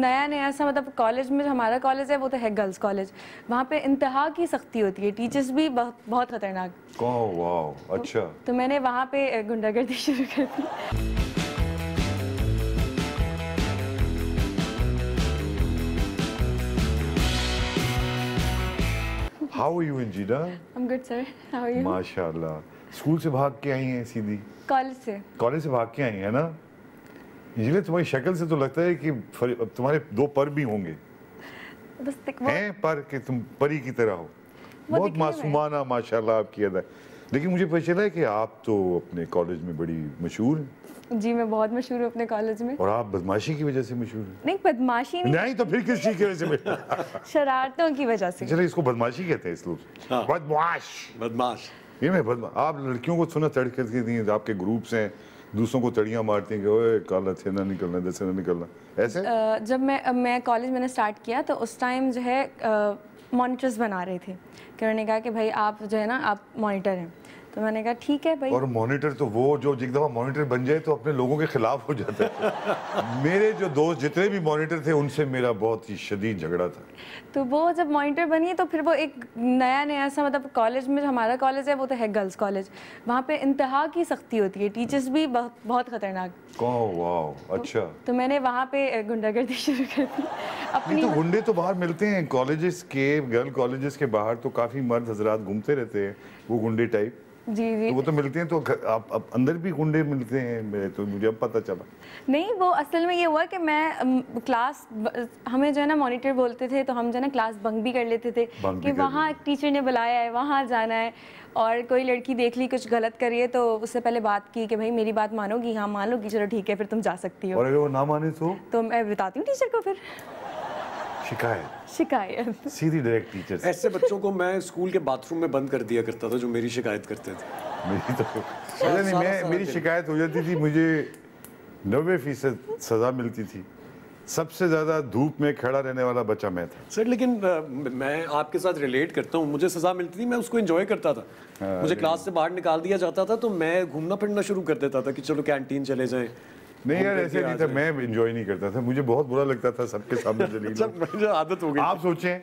नया नया सा मतलब कॉलेज में हमारा कॉलेज है वो तो है गर्ल्स कॉलेज वहाँ पे इंतहा की सख्ती होती है टीचर्स भी बहुत खतरनाक तो अच्छा तो, तो मैंने वहाँ पे गुंडागर्दी शुरू कर दी How are you, Injida? I'm good, sir. How are you? माशाल्लाह। स्कूल से भाग के आई हैं सीधी? कॉलेज से। कॉलेज से भाग के आई हैं ना? ये तुम्हारी शक्ल से तो लगता है कि तुम्हारे दो पर भी होंगे बस हैं पर कि तुम परी की तरह हो बहुत मासूमाना माशाल्लाह आपकी अदा लेकिन मुझे पता चला है कि आप तो अपने कॉलेज में बड़ी मशहूर हैं जी मैं बहुत मशहूर हूँ अपने कॉलेज में और आप बदमाशी की वजह से मशहूर हैं नहीं बदमाशी नहीं नहीं तो फिर किस चीज़ की वजह से शरारतों की वजह से चलो इसको बदमाशी कहते हैं इस लोग हाँ। बदमाश बदमाश ये मैं बदमाश आप लड़कियों को सुना तड़के आपके ग्रुप्स हैं दूसरों को तड़ियाँ मारती हैं कि ओए काला थे ना निकलना दस ना निकलना ऐसे जब मैं मैं कॉलेज मैंने स्टार्ट किया तो उस टाइम जो है मॉनिटर्स बना रहे थे कि उन्होंने कहा कि भाई आप जो है ना आप मॉनिटर हैं तो मैंने कहा ठीक है भाई और मॉनिटर तो वो जो एक दफ़ा मॉनिटर बन जाए तो अपने लोगों के खिलाफ हो जाता है मेरे जो दोस्त जितने भी मॉनिटर थे उनसे मेरा बहुत ही शदीद झगड़ा था तो वो जब मॉनिटर बनी तो फिर वो एक नया नया सा मतलब कॉलेज में हमारा कॉलेज है वो तो है गर्ल्स कॉलेज वहाँ पे इंतहा की सख्ती होती है टीचर्स भी बहुत ख़तरनाक तो अच्छा तो मैंने वहाँ पे गुंडागर्दी शुरू कर दी अपनी तो गुंडे तो बाहर मिलते हैं कॉलेज के गर्ल कॉलेज के बाहर तो काफ़ी मर्द हजरात घूमते रहते हैं वो गुंडे टाइप जी जी तो वो तो मिलते हैं तो आप, आप अंदर भी गुंडे मिलते हैं मेरे तो मुझे अब पता चला नहीं वो असल में ये हुआ कि मैं क्लास हमें जो है ना मॉनिटर बोलते थे तो हम जो है ना क्लास बंक भी कर लेते थे कि वहाँ एक टीचर ने बुलाया है वहाँ जाना है और कोई लड़की देख ली कुछ गलत करिए तो उससे पहले बात की कि भाई मेरी बात मानोगी हाँ मान लोगी चलो ठीक है फिर तुम जा सकती हो और अगर वो ना माने तो तो मैं बताती हूँ टीचर को फिर शिकायत शिकायत सीधी डायरेक्ट टीचर ऐसे बच्चों को मैं स्कूल के बाथरूम में बंद कर दिया करता था जो मेरी शिकायत करते थे मेरी तो पता नहीं मैं मेरी शिकायत हो जाती थी मुझे नब्बे फीसद सज़ा मिलती थी सबसे ज़्यादा धूप में खड़ा रहने वाला बच्चा मैं था सर लेकिन आ, मैं आपके साथ रिलेट करता हूँ मुझे सज़ा मिलती थी मैं उसको एंजॉय करता था हाँ, मुझे क्लास से बाहर निकाल दिया जाता था तो मैं घूमना फिरना शुरू कर देता था कि चलो कैंटीन चले जाएं नहीं यार ऐसे नहीं था मैं इंजॉय नहीं करता था मुझे बहुत बुरा लगता था सबके सामने अच्छा, आदत हो गई आप सोचें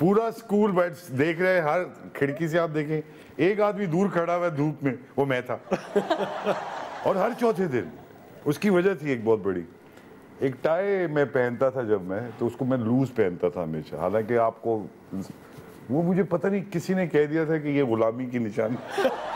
पूरा स्कूल बैठ देख रहे हर खिड़की से आप देखें एक आदमी दूर खड़ा हुआ धूप में वो मैं था और हर चौथे दिन उसकी वजह थी एक बहुत बड़ी एक टाई मैं पहनता था जब मैं तो उसको मैं लूज पहनता था हमेशा हालांकि आपको वो मुझे पता नहीं किसी ने कह दिया था कि ये गुलामी की निशानी